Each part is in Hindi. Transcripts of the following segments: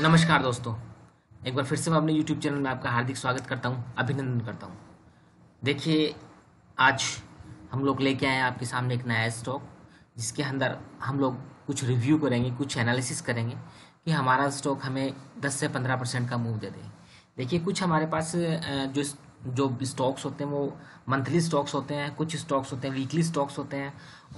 नमस्कार दोस्तों एक बार फिर से मैं अपने YouTube चैनल में आपका हार्दिक स्वागत करता हूँ अभिनंदन करता हूँ देखिए आज हम लोग लेके आए हैं आपके सामने एक नया स्टॉक जिसके अंदर हम लोग कुछ रिव्यू करेंगे कुछ एनालिसिस करेंगे कि हमारा स्टॉक हमें 10 से 15 परसेंट का मूव दे दे देखिए कुछ हमारे पास जो जो स्टॉक्स होते हैं वो मंथली स्टॉक्स होते हैं कुछ स्टॉक्स होते हैं वीकली स्टॉक्स होते हैं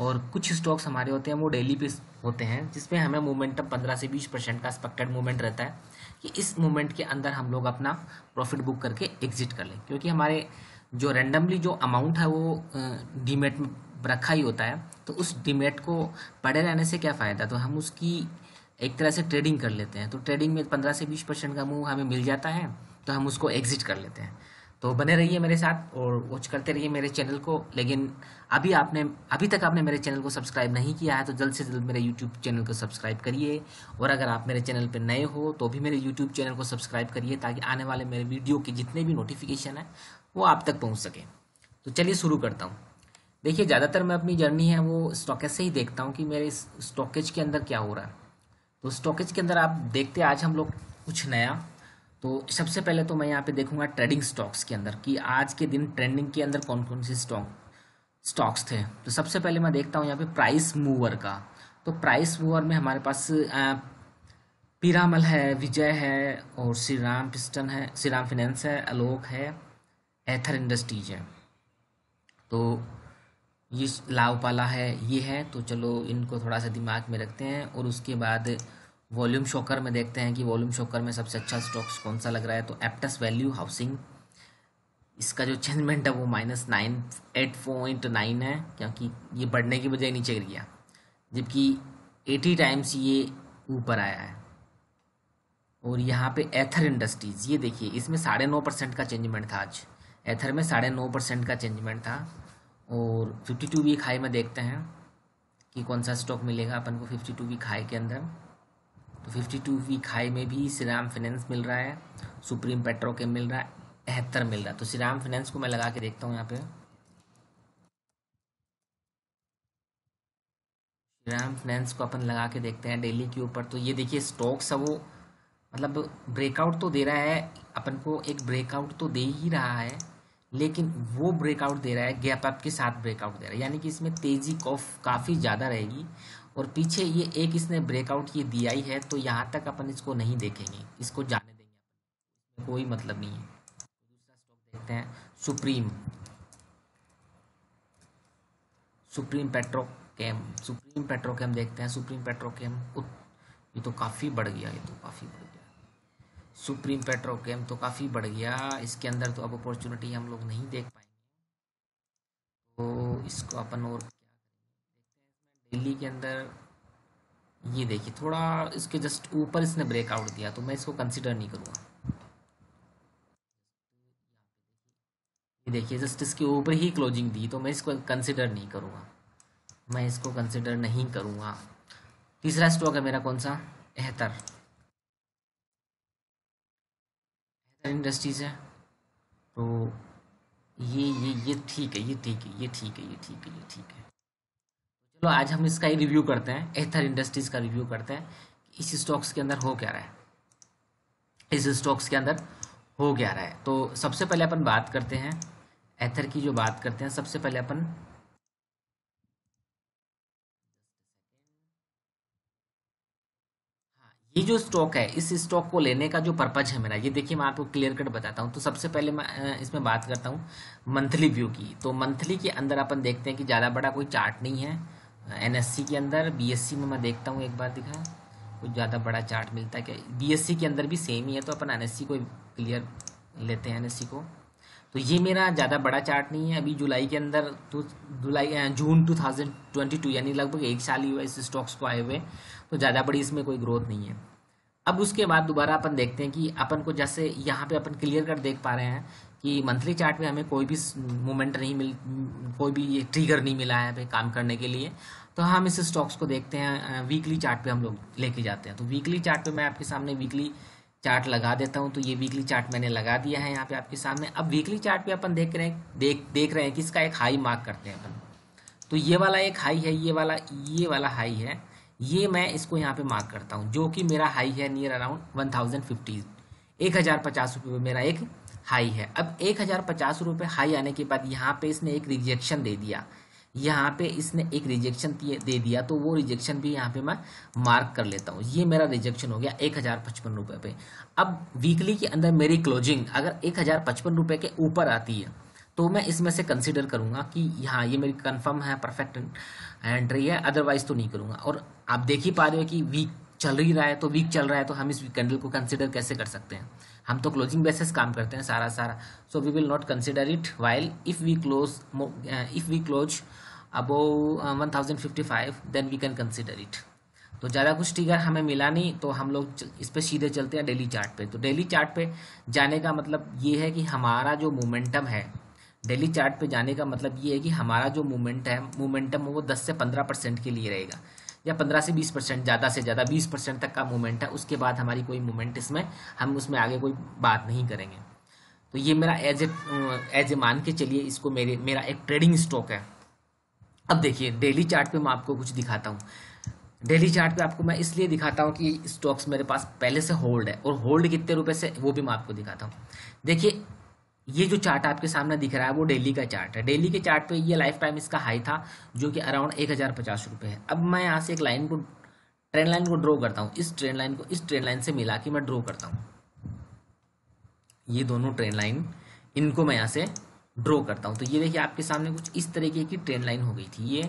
और कुछ स्टॉक्स हमारे होते हैं वो डेली पे होते हैं जिसमें हमें मूवमेंटम पंद्रह से बीस परसेंट का एक्सपेक्टेड मूवमेंट रहता है कि इस मूवमेंट के अंदर हम लोग अपना प्रॉफिट बुक करके एग्जिट कर लें क्योंकि हमारे जो रेंडमली जो अमाउंट है वो डीमेट में रखा ही होता है तो उस डीमेट को पड़े रहने से क्या फ़ायदा तो हम उसकी एक तरह से ट्रेडिंग कर लेते हैं तो ट्रेडिंग में पंद्रह से बीस परसेंट का मूव हमें मिल जाता है तो हम उसको एग्जिट कर लेते हैं तो बने रहिए मेरे साथ और वॉच करते रहिए मेरे चैनल को लेकिन अभी आपने अभी तक आपने मेरे चैनल को सब्सक्राइब नहीं किया है तो जल्द से जल्द मेरे यूट्यूब चैनल को सब्सक्राइब करिए और अगर आप मेरे चैनल पर नए हो तो भी मेरे यूट्यूब चैनल को सब्सक्राइब करिए ताकि आने वाले मेरे वीडियो के जितने भी नोटिफिकेशन है वो आप तक पहुँच सके तो चलिए शुरू करता हूँ देखिए ज़्यादातर मैं अपनी जर्नी है वो स्टॉकेज से ही देखता हूँ कि मेरे स्टॉकेज के अंदर क्या हो रहा है तो स्टॉकेज के अंदर आप देखते आज हम लोग कुछ नया तो सबसे पहले तो मैं यहाँ पे देखूंगा ट्रेडिंग स्टॉक्स के अंदर कि आज के दिन ट्रेंडिंग के अंदर कौन कौन से स्टॉक स्टॉक्स थे तो सबसे पहले मैं देखता हूँ यहाँ पे प्राइस मूवर का तो प्राइस मूवर में हमारे पास पीरामल है विजय है और श्री राम पिस्टन है श्री राम फिनेंस है आलोक है एथर इंडस्ट्रीज है तो ये लावपाला है ये है तो चलो इनको थोड़ा सा दिमाग में रखते हैं और उसके बाद वॉल्यूम शॉकर में देखते हैं कि वॉल्यूम शॉकर में सबसे अच्छा स्टॉक्स कौन सा लग रहा है तो एप्टस वैल्यू हाउसिंग इसका जो चेंजमेंट है वो minus nine eight point nine है क्योंकि ये बढ़ने की बजाय नीचे गिर गया जबकि एटी टाइम्स ये ऊपर आया है और यहाँ पे एथर इंडस्ट्रीज़ ये देखिए इसमें साढ़े नौ परसेंट का चेंजमेंट था आज एथर में साढ़े नौ परसेंट का चेंजमेंट था और फिफ्टी टू वीक हाई में देखते हैं कि कौन सा स्टॉक मिलेगा अपन को फिफ्टी टू वीक हाई के अंदर तो 52 वीक हाई में भी श्रीराम फाइनेंस मिल रहा है सुप्रीम पेट्रो के मिल रहा है बेहतर मिल रहा है तो श्रीराम फाइनेंस को मैं लगा के देखता हूँ यहाँ पे श्रीराम फाइनेंस को अपन लगा के देखते हैं डेली के ऊपर तो ये देखिए स्टॉक्स है वो मतलब ब्रेकआउट तो दे रहा है अपन को एक ब्रेकआउट तो दे ही रहा है लेकिन वो ब्रेकआउट दे रहा है गैप अप के साथ ब्रेकआउट दे रहा है यानी कि इसमें तेजी कॉफ काफ़ी ज़्यादा रहेगी और पीछे ये एक इसने ब्रेकआउट ये दिया ही है तो यहाँ तक अपन इसको नहीं देखेंगे इसको जाने देंगे कोई मतलब नहीं है दूसरा स्टॉक देखते हैं supreme supreme Petrochem supreme Petrochem देखते हैं सुप्रीम पेट्रोकेम ये तो काफ़ी बढ़ गया ये तो काफ़ी बढ़ गया सुप्रीम पेट्रोकेम तो काफ़ी बढ़ गया इसके अंदर तो अब अपॉर्चुनिटी हम लोग नहीं देख पाएंगे तो इसको अपन और दिल्ली के अंदर ये देखिए थोड़ा इसके जस्ट ऊपर इसने ब्रेकआउट दिया तो मैं इसको कंसिडर नहीं करूँगा ये देखिए जस्ट इसके ऊपर ही क्लोजिंग दी तो मैं इसको कंसिडर नहीं करूँगा मैं इसको कंसिडर नहीं करूँगा तीसरा स्टॉक है मेरा कौन सा एहतर इंडस्ट्रीज है तो ये ये ये ठीक है ये ठीक है ये ठीक है ये ठीक है ये ठीक है चलो आज हम इसका ही रिव्यू करते हैं एथर इंडस्ट्रीज का रिव्यू करते हैं इस स्टॉक्स के अंदर हो क्या रहा है इस स्टॉक्स के अंदर हो क्या रहा है तो सबसे पहले अपन बात करते हैं एथर की जो बात करते हैं सबसे पहले अपन ये जो स्टॉक है इस स्टॉक को लेने का जो पर्पज है मेरा ये देखिए मैं आपको क्लियर कट बताता हूँ तो सबसे पहले मैं इसमें बात करता हूँ मंथली व्यू की तो मंथली के अंदर अपन देखते हैं कि ज़्यादा बड़ा कोई चार्ट नहीं है एनएससी के अंदर बीएससी में मैं देखता हूँ एक बार दिखा कुछ ज़्यादा बड़ा चार्ट मिलता है क्या बी के अंदर भी सेम ही है तो अपन एनएससी को क्लियर लेते हैं एनएससी को तो ये मेरा ज़्यादा बड़ा चार्ट नहीं है अभी जुलाई के अंदर तो जुलाई जून 2022 यानी लगभग एक साल ही हुआ इस स्टॉक्स को आए हुए तो ज़्यादा बड़ी इसमें कोई ग्रोथ नहीं है अब उसके बाद दोबारा अपन देखते हैं कि अपन को जैसे यहाँ पे अपन क्लियर कट देख पा रहे हैं कि मंथली चार्ट में हमें कोई भी मोमेंट नहीं मिल कोई भी ये ट्रिगर नहीं मिला है भाई काम करने के लिए तो हम इस स्टॉक्स को देखते हैं वीकली चार्ट पे हम लोग लेके जाते हैं तो वीकली चार्ट पे मैं आपके सामने वीकली चार्ट लगा देता हूं तो ये वीकली चार्ट मैंने लगा दिया है यहाँ पे आपके सामने अब वीकली चार्ट पे अपन देख रहे हैं देख देख रहे हैं कि इसका एक हाई मार्क करते हैं अपन तो ये वाला एक हाई है ये वाला ये वाला हाई है ये मैं इसको यहाँ पे मार्क करता हूँ जो कि मेरा हाई है near around one thousand fifty एक हज़ार पचास रुपये मेरा एक हाई है अब एक हज़ार पचास रुपये हाई आने के बाद यहाँ पे इसने एक रिजेक्शन दे दिया यहाँ पे इसने एक रिजेक्शन दे दिया तो वो रिजेक्शन भी यहाँ पे मैं मार्क कर लेता हूँ ये मेरा रिजेक्शन हो गया एक हज़ार पचपन रुपये पे अब वीकली के अंदर मेरी क्लोजिंग अगर एक हज़ार पचपन रुपये के ऊपर आती है तो मैं इसमें से कंसिडर करूँगा कि हाँ ये मेरी कंफर्म है परफेक्ट एंट्री है अदरवाइज तो नहीं करूँगा और आप देख ही पा रहे हो कि वीक चल ही रहा है तो वीक चल रहा है तो हम इस वीक कैंडल को कंसिडर कैसे कर सकते हैं हम तो क्लोजिंग बेसिस काम करते हैं सारा सारा so we will not consider it while if we close if we close one thousand fifty five then we can consider it तो ज़्यादा कुछ टिगर हमें मिला नहीं तो हम लोग इस पर सीधे चलते हैं डेली चार्ट पे तो डेली चार्ट पे जाने का मतलब ये है कि हमारा जो मोमेंटम है डेली चार्ट पे जाने का मतलब ये है कि हमारा जो मूवमेंट है मोमेंटम वो 10 से 15 परसेंट के लिए रहेगा या 15 से 20 परसेंट ज़्यादा से ज़्यादा 20 परसेंट तक का मोमेंट है उसके बाद हमारी कोई मूवमेंट इसमें हम उसमें आगे कोई बात नहीं करेंगे तो ये मेरा एज ए एज ए मान के चलिए इसको मेरे मेरा एक ट्रेडिंग स्टॉक है अब देखिए डेली चार्ट पे मैं आपको कुछ दिखाता हूँ डेली चार्ट पे आपको मैं इसलिए दिखाता हूँ कि स्टॉक्स मेरे पास पहले से होल्ड है और होल्ड कितने रुपए से वो भी मैं आपको दिखाता हूँ देखिए ये जो चार्ट आपके सामने दिख रहा है वो डेली का चार्ट है डेली के चार्ट पे ये लाइफ टाइम इसका हाई था जो कि अराउंड एक हज़ार पचास रुपये है अब मैं यहाँ से एक लाइन को ट्रेन लाइन को ड्रॉ करता हूँ इस ट्रेन लाइन को इस ट्रेन लाइन से मिला के मैं ड्रॉ करता हूँ ये दोनों ट्रेन लाइन इनको मैं यहाँ से ड्रॉ करता हूँ तो ये देखिए आपके सामने कुछ इस तरीके की ट्रेन लाइन हो गई थी ये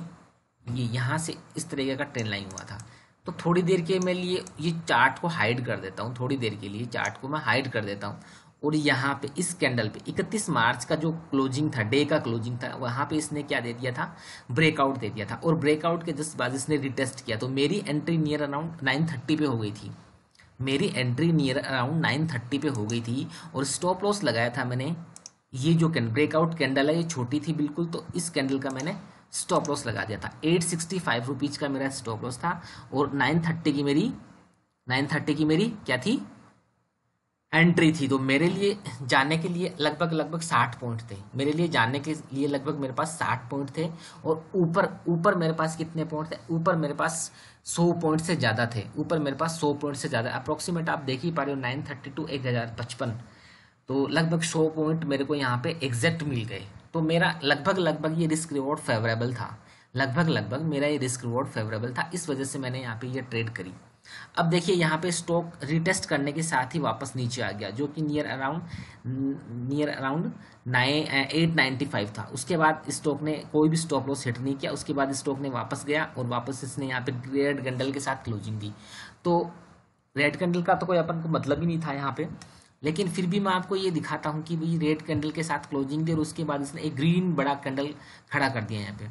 ये यहाँ से इस तरीके का ट्रेन लाइन हुआ था तो थोड़ी देर के मैं लिए ये चार्ट को हाइड कर देता हूँ थोड़ी देर के लिए चार्ट को मैं हाइड कर देता हूँ और यहाँ पे इस कैंडल पे 31 मार्च का जो क्लोजिंग था डे का क्लोजिंग था वहाँ पे इसने क्या दे दिया था ब्रेकआउट दे दिया था और ब्रेकआउट के जस्ट बाद इसने रिटेस्ट किया तो मेरी एंट्री नियर अराउंड 930 पे हो गई थी मेरी एंट्री नियर अराउंड 930 पे हो गई थी और स्टॉप लॉस लगाया था मैंने ये जो कैंडल ब्रेकआउट कैंडल है ये छोटी थी बिल्कुल तो इस कैंडल का मैंने स्टॉप लॉस लगा दिया था एट सिक्सटी फाइव रुपीज़ का मेरा स्टॉप लॉस था और नाइन थर्टी की मेरी नाइन थर्टी की मेरी क्या थी एंट्री थी तो मेरे लिए जाने के लिए लगभग लगभग साठ पॉइंट थे मेरे लिए जाने के लिए लगभग मेरे पास साठ पॉइंट थे और ऊपर ऊपर मेरे पास कितने पॉइंट थे ऊपर मेरे पास सौ पॉइंट से ज़्यादा थे ऊपर मेरे पास सौ पॉइंट से ज़्यादा अप्रोक्सीमेट आप देख ही पा रहे हो नाइन थर्टी टू एक हज़ार पचपन तो लगभग सौ पॉइंट मेरे को यहाँ पे एग्जैक्ट मिल गए तो मेरा लगभग लगभग ये रिस्क रिवॉर्ड फेवरेबल था लगभग लगभग मेरा ये रिस्क रिवॉर्ड फेवरेबल था इस वजह से मैंने यहाँ पे ये ट्रेड करी अब देखिए यहाँ पे स्टॉक रिटेस्ट करने के साथ ही वापस नीचे आ गया जो कि near around near around nine eight ninety five था उसके बाद स्टॉक ने कोई भी स्टॉप लॉस हिट नहीं किया उसके बाद स्टॉक ने वापस गया और वापस इसने यहाँ पे रेड कैंडल के साथ क्लोजिंग दी तो रेड कैंडल का तो कोई अपन को मतलब ही नहीं था यहाँ पे लेकिन फिर भी मैं आपको ये दिखाता हूँ कि भाई रेड कैंडल के साथ क्लोजिंग दी और उसके बाद इसने एक ग्रीन बड़ा कैंडल खड़ा कर दिया यहाँ पे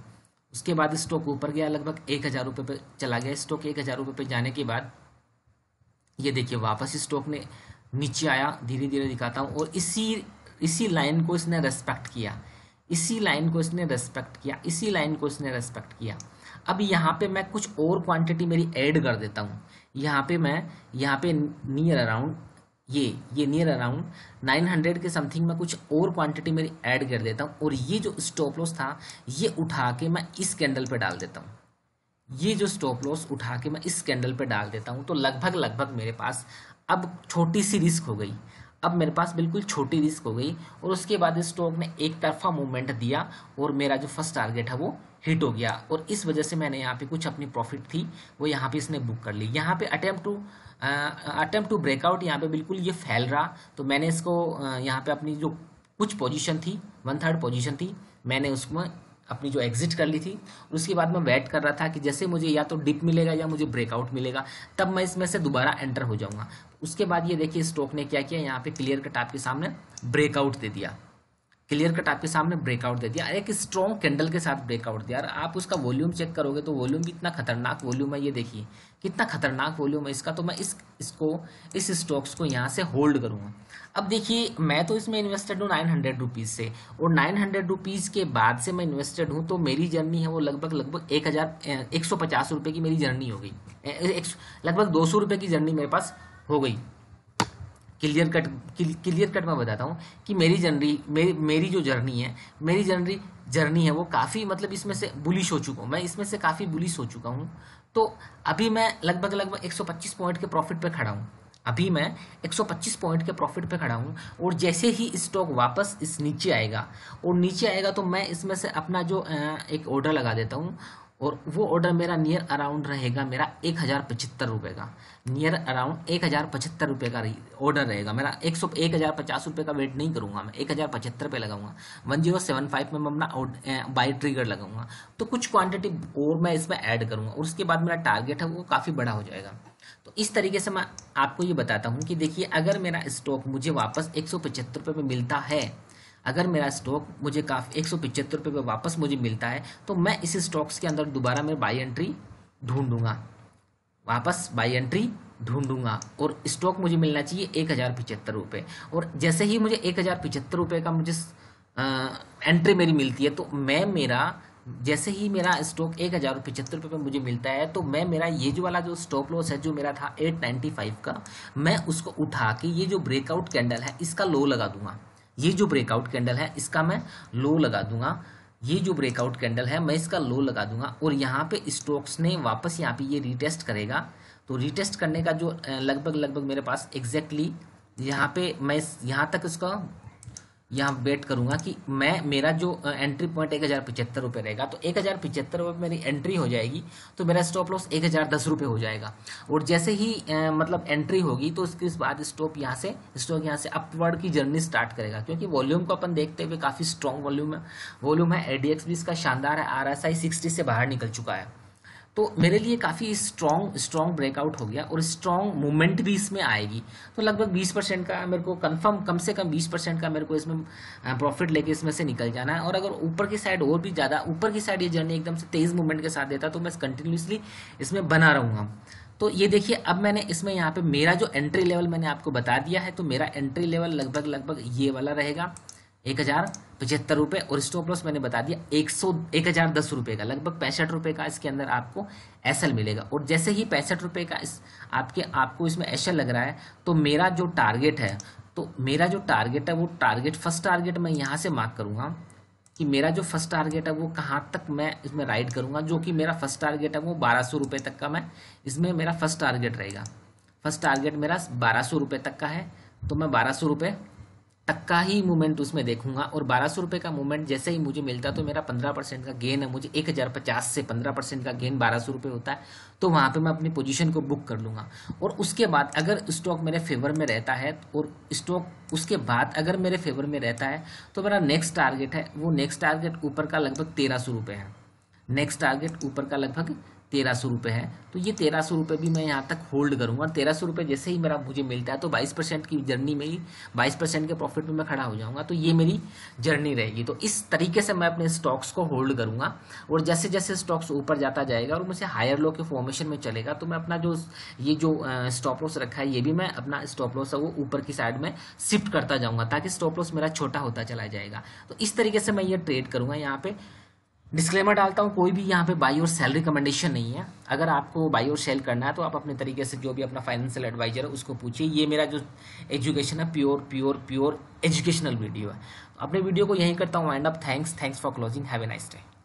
उसके बाद स्टॉक ऊपर गया लगभग एक हज़ार रुपये पे चला गया स्टॉक एक हज़ार रुपये पे जाने के बाद ये देखिए वापस स्टॉक ने नीचे आया धीरे धीरे दिखाता हूँ और इसी इसी लाइन को इसने रेस्पेक्ट किया इसी लाइन को इसने रेस्पेक्ट किया इसी लाइन को इसने रेस्पेक्ट किया अब यहाँ पे मैं कुछ और क्वांटिटी मेरी ऐड कर देता हूँ यहाँ पे मैं यहाँ पे नियर अराउंड ये ये नियर अराउंड 900 के समथिंग में कुछ और क्वांटिटी मेरी ऐड कर देता हूँ और ये जो स्टॉप लॉस था ये उठा के मैं इस कैंडल पे डाल देता हूँ ये जो स्टॉप लॉस उठा के मैं इस कैंडल पे डाल देता हूँ तो लगभग लगभग मेरे पास अब छोटी सी रिस्क हो गई अब मेरे पास बिल्कुल छोटी रिस्क हो गई और उसके बाद इस स्टॉक ने एक तरफा मूवमेंट दिया और मेरा जो फर्स्ट टारगेट है वो हिट हो गया और इस वजह से मैंने यहाँ पे कुछ अपनी प्रॉफिट थी वो यहाँ पे इसने बुक कर ली यहाँ पे attempt to attempt to breakout यहाँ पे बिल्कुल ये फैल रहा तो मैंने इसको यहाँ पे अपनी जो कुछ पोजीशन थी वन थर्ड पोजीशन थी मैंने उसमें अपनी जो एग्जिट कर ली थी और उसके बाद मैं वेट कर रहा था कि जैसे मुझे या तो डिप मिलेगा या मुझे ब्रेकआउट मिलेगा तब मैं इसमें से दोबारा एंटर हो जाऊंगा उसके बाद ये देखिए स्टॉक ने क्या किया यहाँ पे क्लियर कट आपके सामने ब्रेकआउट दे दिया क्लियर कट आपके सामने ब्रेकआउट दे दिया एक स्ट्रॉन्ग कैंडल के साथ ब्रेकआउट दिया और आप उसका वॉल्यूम चेक करोगे तो वॉल्यूम भी इतना खतरनाक वॉल्यूम है ये देखिए कितना खतरनाक वॉल्यूम है इसका तो मैं इस इसको इस स्टॉक्स को यहाँ से होल्ड करूँगा अब देखिए मैं तो इसमें इन्वेस्टेड हूँ नाइन हंड्रेड रुपीज़ से और नाइन हंड्रेड रुपीज़ के बाद से मैं इन्वेस्टेड हूँ तो मेरी जर्नी है वो लगभग लगभग एक हज़ार एक सौ पचास रुपये की मेरी जर्नी हो गई लगभग दो सौ रुपये की जर्नी मेरे पास हो गई क्लियर कट क्लियर कट मैं बताता हूँ कि मेरी जर्नी मेरी मेरी जो जर्नी है मेरी जर्नी जर्नी है वो काफ़ी मतलब इसमें से बुलिश हो चुका हूँ मैं इसमें से काफ़ी बुलिश हो चुका हूँ तो अभी मैं लगभग लगभग 125 पॉइंट के प्रॉफिट पे खड़ा हूँ अभी मैं 125 पॉइंट के प्रॉफिट पे खड़ा हूँ और जैसे ही स्टॉक वापस इस नीचे आएगा और नीचे आएगा तो मैं इसमें से अपना जो एक ऑर्डर लगा देता हूँ और वो ऑर्डर मेरा नियर अराउंड रहेगा मेरा एक हज़ार पचहत्तर रुपये का नियर अराउंड एक हज़ार पचहत्तर रुपये का ऑर्डर रहेगा मेरा एक सौ एक हज़ार पचास रुपये का वेट नहीं करूँगा मैं एक हज़ार पचहत्तर रुपये लगाऊंगा वन जीरो सेवन फाइव में मैं अपना बाई ट्रिगर लगाऊंगा तो कुछ क्वांटिटी और मैं इसमें ऐड करूँगा और उसके बाद मेरा टारगेट है वो काफ़ी बड़ा हो जाएगा तो इस तरीके से मैं आपको ये बताता हूँ कि देखिए अगर मेरा स्टॉक मुझे वापस एक सौ पचहत्तर रुपये में मिलता है अगर मेरा स्टॉक मुझे काफ़ी एक सौ पिचहत्तर रुपये वापस मुझे मिलता है तो मैं इस स्टॉक्स के अंदर दोबारा मैं बाई एंट्री ढूंढूंगा वापस बाई एंट्री ढूंढूंगा और स्टॉक मुझे मिलना चाहिए एक हज़ार पिचहत्तर रुपये और जैसे ही मुझे एक हज़ार पिचहत्तर रुपये का मुझे आ, एंट्री मेरी मिलती है तो मैं मेरा जैसे ही मेरा स्टॉक एक हज़ार पिछहत्तर रुपये पर मुझे मिलता है तो मैं मेरा ये जो वाला जो स्टॉप लॉस है जो मेरा था एट नाइन्टी फाइव का मैं उसको उठा के ये जो ब्रेकआउट कैंडल है इसका लो लगा दूंगा ये जो ब्रेकआउट कैंडल है इसका मैं लो लगा दूंगा ये जो ब्रेकआउट कैंडल है मैं इसका लो लगा दूंगा और यहाँ पे स्टॉक्स ने वापस यहाँ पे ये रीटेस्ट करेगा तो रीटेस्ट करने का जो लगभग लगभग मेरे पास एग्जैक्टली exactly यहाँ पे मैं यहाँ तक इसका यहाँ वेट करूंगा कि मैं मेरा जो एंट्री पॉइंट एक हज़ार पिचहत्तर रुपये रहेगा तो एक हज़ार पिचहत्तर रुपये मेरी एंट्री हो जाएगी तो मेरा स्टॉप लॉस एक हज़ार दस रुपये हो जाएगा और जैसे ही ए, मतलब एंट्री होगी तो इसके बाद स्टॉप यहाँ से स्टॉक यहाँ से अपवर्ड की जर्नी स्टार्ट करेगा क्योंकि वॉल्यूम को अपन देखते हुए काफ़ी स्ट्रॉन्ग वॉल्यूम है वॉल्यूम है ए भी इसका शानदार है आर एस से बाहर निकल चुका है तो मेरे लिए काफ़ी स्ट्रॉन्ग स्ट्रॉन्ग ब्रेकआउट हो गया और स्ट्रॉन्ग मूवमेंट भी इसमें आएगी तो लगभग 20 परसेंट का मेरे को कंफर्म कम से कम 20 परसेंट का मेरे को इसमें प्रॉफिट लेके इसमें से निकल जाना है और अगर ऊपर की साइड और भी ज़्यादा ऊपर की साइड ये जर्नी एकदम से तेज़ मूवमेंट के साथ देता तो मैं कंटिन्यूसली इसमें बना रहूँगा तो ये देखिए अब मैंने इसमें यहाँ पे मेरा जो एंट्री लेवल मैंने आपको बता दिया है तो मेरा एंट्री लेवल लगभग लगभग ये वाला रहेगा एक हज़ार पचहत्तर रुपए और स्टॉप लॉस मैंने बता दिया एक सौ एक हज़ार दस रुपए का लगभग पैंसठ रुपए का इसके अंदर आपको एसएल मिलेगा और जैसे ही पैंसठ रुपए का इस आपके आपको इसमें एसएल लग रहा है तो मेरा जो टारगेट है तो मेरा जो टारगेट है वो टारगेट फर्स्ट टारगेट मैं यहाँ से मार्क करूंगा कि मेरा जो फर्स्ट टारगेट है वो कहाँ तक मैं इसमें राइड करूंगा जो कि मेरा फर्स्ट टारगेट है वो बारह सौ रुपये तक का मैं इसमें मेरा फर्स्ट टारगेट रहेगा फर्स्ट टारगेट मेरा बारह सौ रुपये तक का है तो मैं बारह सौ रुपये तक का ही मूवमेंट उसमें देखूंगा और बारह सौ रुपये का मूवमेंट जैसे ही मुझे मिलता तो मेरा पंद्रह परसेंट का गेन है मुझे एक हज़ार पचास से पंद्रह परसेंट का गेन बारह सौ रुपये होता है तो वहाँ पे मैं अपनी पोजीशन को बुक कर लूँगा और उसके बाद अगर स्टॉक मेरे फेवर में रहता है और स्टॉक उसके बाद अगर मेरे फेवर में रहता है तो मेरा नेक्स्ट टारगेट है वो नेक्स्ट टारगेट ऊपर का लगभग तेरह सौ है नेक्स्ट टारगेट ऊपर का लगभग तेरह सौ रुपये है तो ये तेरह सौ रुपये भी मैं यहाँ तक होल्ड करूँगा और तेरह सौ रुपये जैसे ही मेरा मुझे मिलता है तो बाईस परसेंट की जर्नी में ही बाईस परसेंट के प्रॉफिट में मैं खड़ा हो जाऊँगा तो ये मेरी जर्नी रहेगी तो इस तरीके से मैं अपने स्टॉक्स को होल्ड करूँगा और जैसे जैसे स्टॉक्स ऊपर जाता जाएगा और मुझे हायर लो के फॉर्मेशन में चलेगा तो मैं अपना जो ये जो स्टॉप लॉस रखा है ये भी मैं अपना स्टॉप लॉस है वो ऊपर की साइड में शिफ्ट करता जाऊँगा ताकि स्टॉप लॉस मेरा छोटा होता चला जाएगा तो इस तरीके से मैं ये ट्रेड करूँगा यहाँ पे डिस्क्लेमर डालता हूँ कोई भी यहाँ पे बाई और सेल रिकमेंडेशन नहीं है अगर आपको बाई और सेल करना है तो आप अपने तरीके से जो भी अपना फाइनेंशियल एडवाइजर है उसको पूछिए ये मेरा जो एजुकेशन है pure pure pure educational video है तो अपने वीडियो को यहीं करता हूँ and up thanks thanks for closing have a nice day